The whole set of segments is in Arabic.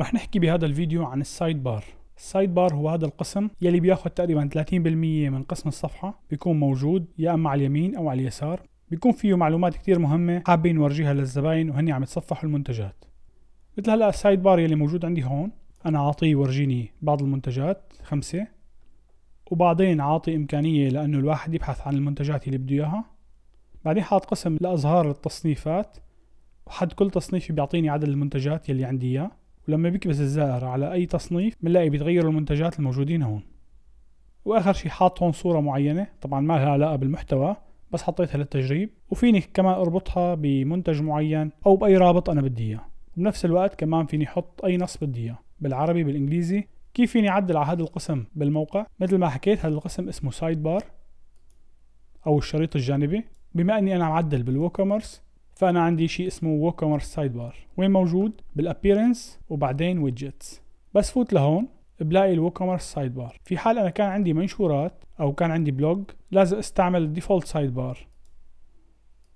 رح نحكي بهذا الفيديو عن السايد بار السايد بار هو هذا القسم يلي بياخد تقريبا 30% من قسم الصفحة بيكون موجود يا اما على اليمين او على اليسار بيكون فيه معلومات كتير مهمة حابين نورجيها للزباين وهن عم يتصفحوا المنتجات مثل هلا السايد بار يلي موجود عندي هون انا عاطيه ورجيني بعض المنتجات خمسة وبعدين عاطي امكانية لانه الواحد يبحث عن المنتجات اللي بده اياها بعدين حاط قسم لازهار التصنيفات وحد كل تصنيف بيعطيني عدد المنتجات يلي عندي اياه ولما بيكبس الزائر على أي تصنيف بنلاقي بيتغيروا المنتجات الموجودين هون وآخر شي حاط هون صورة معينة طبعا ما لها علاقة بالمحتوى بس حطيتها للتجريب وفيني كمان اربطها بمنتج معين او باي رابط انا بدي اياه بنفس الوقت كمان فيني احط اي نص بدي اياه بالعربي بالانجليزي كيف فيني اعدل على هذا القسم بالموقع مثل ما حكيت هذا القسم اسمه سايد بار او الشريط الجانبي بما اني انا معدل بالووكومرس فانا عندي شيء اسمه ووكمر سايد بار وين موجود بالابيرنس وبعدين ويدجتس بس فوت لهون بلاقي الووكومرس سايد بار في حال انا كان عندي منشورات او كان عندي بلوج لازم استعمل الديفولت سايد بار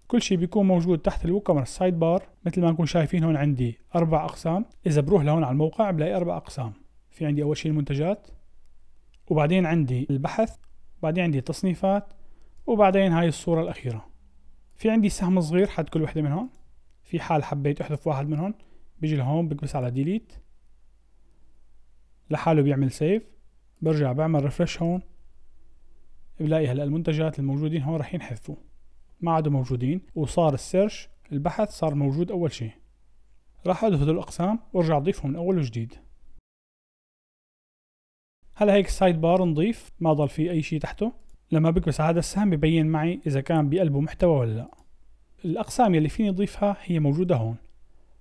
كل شيء بيكون موجود تحت الووكومرس سايد بار مثل ما نكون شايفين هون عندي اربع اقسام اذا بروح لهون على الموقع بلاقي اربع اقسام في عندي اول شيء المنتجات وبعدين عندي البحث وبعدين عندي التصنيفات وبعدين هاي الصورة الأخيرة في عندي سهم صغير حد كل وحده من هون في حال حبيت احذف واحد من هون بيجي لهون بكبس على ديليت لحاله بيعمل سيف برجع بعمل ريفرش هون بلاقي هلا المنتجات الموجودين هون رح ينحذفوا ما عادوا موجودين وصار السيرش البحث صار موجود اول شيء راح اضيف هدول الاقسام وارجع اضيفهم من اول وجديد هلا هيك السايد بار نضيف ما ضل في اي شيء تحته لما بكبس على هذا السهم ببين معي إذا كان بقلبه محتوى ولا لا الأقسام يلي فيني أضيفها هي موجودة هون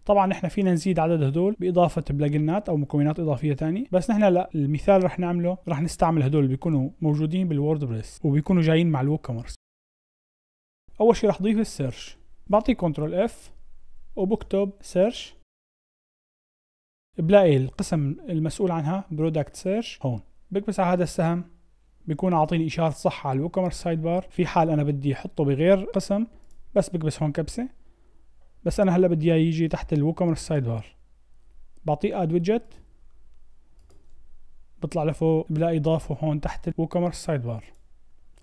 طبعا نحن فينا نزيد عدد هدول بإضافة بلاجنات أو مكونات إضافية تانية بس نحن لا المثال رح نعمله رح نستعمل هدول اللي بيكونوا موجودين بالووردبريس وبيكونوا جايين مع الووكومرس أول شي رح ضيف السيرش بعطي كنترول اف وبكتب سيرش بلاقي القسم المسؤول عنها برودكت سيرش هون بكبس على هذا السهم بيكون عاطيني اشاره صح على الووكومرس سايد بار في حال انا بدي احطه بغير قسم بس بكبس هون كبسه بس انا هلا بدي اياه يجي تحت الووكومرس سايد بار بعطيه اد ويدجت بطلع لفوق بلاقي ضافه هون تحت الووكومرس سايد بار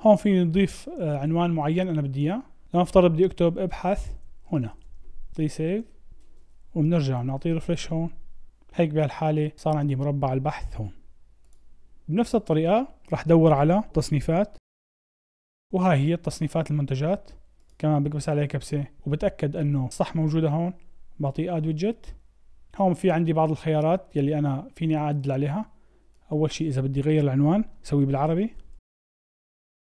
هون فيني نضيف آه، عنوان معين انا بدي اياه لنفترض بدي اكتب ابحث هنا بدي سيف وبنرجع بنعطيه ريفرش هون هيك بهالحاله صار عندي مربع البحث هون بنفس الطريقة راح دور على تصنيفات وهاي هي تصنيفات المنتجات كمان بكبس عليها كبسة وبتأكد انه صح موجودة هون بعطيه اد ويدجت هون في عندي بعض الخيارات يلي انا فيني اعدل عليها اول شيء اذا بدي غير العنوان سويه بالعربي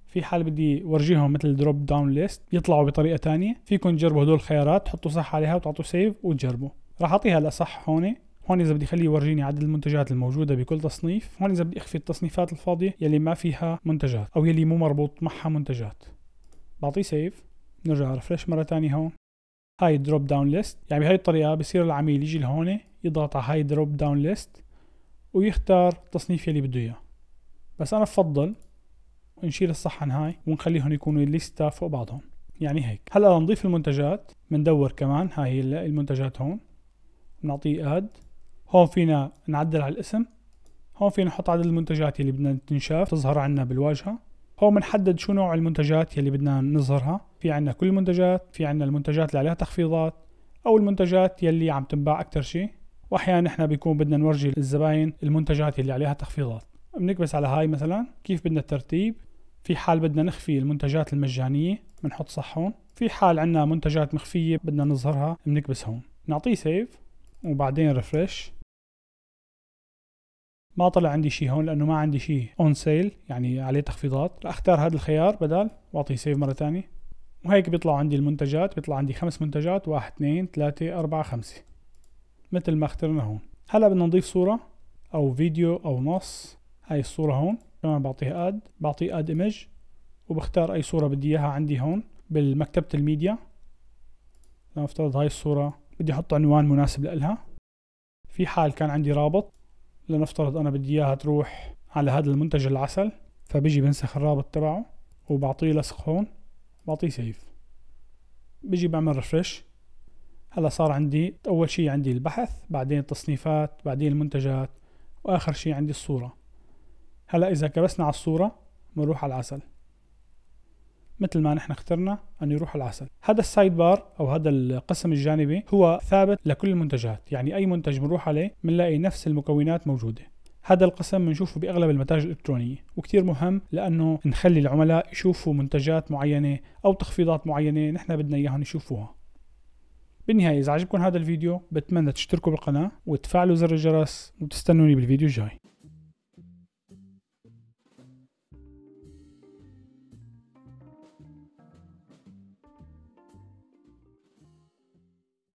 في حال بدي ورجيهم مثل دروب داون ليست يطلعوا بطريقه تانية فيكم تجربوا هدول الخيارات تحطوا صح عليها وتعطوا سيف وتجربوا راح اعطيها لصح هون هون اذا بدي خليه يورجيني عدد المنتجات الموجوده بكل تصنيف هون اذا بدي اخفي التصنيفات الفاضيه يلي ما فيها منتجات او يلي مو مربوط معها منتجات بعطيه سيف نرجع ريفرش مره ثانيه هون هاي الدروب داون ليست يعني بهاي الطريقه بصير العميل يجي لهون يضغط على هاي الدروب داون ليست ويختار التصنيف يلي بده اياه بس انا بفضل نشيل الصحن هاي ونخليهم يكونوا الليستة فوق بعضهم يعني هيك هلا نضيف المنتجات بندور كمان هاي المنتجات هون بنعطيه اد هون فينا نعدل على الاسم هون فينا نحط عدد المنتجات يلي بدنا تنشاف تظهر عنا بالواجهة هون بنحدد شو نوع المنتجات يلي بدنا نظهرها في عنا كل المنتجات في عنا المنتجات اللي عليها تخفيضات او المنتجات يلي عم تنباع اكثر شيء واحيانا احنا بيكون بدنا نورجي الزباين المنتجات يلي عليها تخفيضات بنكبس على هاي مثلا كيف بدنا الترتيب في حال بدنا نخفي المنتجات المجانية بنحط صح هون في حال عنا منتجات مخفية بدنا نظهرها بنكبس هون نعطيه سيف وبعدين ريفرش ما طلع عندي شيء هون لانه ما عندي شيء اون سيل يعني عليه تخفيضات اختار هذا الخيار بدل واعطيه سيف مره ثانيه وهيك بيطلعوا عندي المنتجات بيطلع عندي خمس منتجات واحد اثنين ثلاثة أربعة خمسة مثل ما اخترنا هون هلا بدنا نضيف صورة أو فيديو أو نص هاي الصورة هون كمان بعطيها اد بعطيه اد ايمج وبختار أي صورة بدي إياها عندي هون بالمكتبة الميديا لنفترض هاي الصورة بدي أحط عنوان مناسب لإلها في حال كان عندي رابط لنفترض انا بدي اياها تروح على هذا المنتج العسل فبيجي بنسخ الرابط تبعه وبعطيه لصق هون بعطيه سيف بيجي بعمل ريفرش هلا صار عندي اول شيء عندي البحث بعدين التصنيفات بعدين المنتجات واخر شيء عندي الصوره هلا اذا كبسنا على الصوره بنروح على العسل مثل ما نحن اخترنا أن يروح العسل هذا السايد بار أو هذا القسم الجانبي هو ثابت لكل المنتجات يعني أي منتج بنروح عليه بنلاقي نفس المكونات موجودة هذا القسم بنشوفه بأغلب المتاجر الإلكترونية وكتير مهم لأنه نخلي العملاء يشوفوا منتجات معينة أو تخفيضات معينة نحن بدنا إياهم يشوفوها بالنهاية إذا عجبكم هذا الفيديو بتمنى تشتركوا بالقناة وتفعلوا زر الجرس وتستنوني بالفيديو الجاي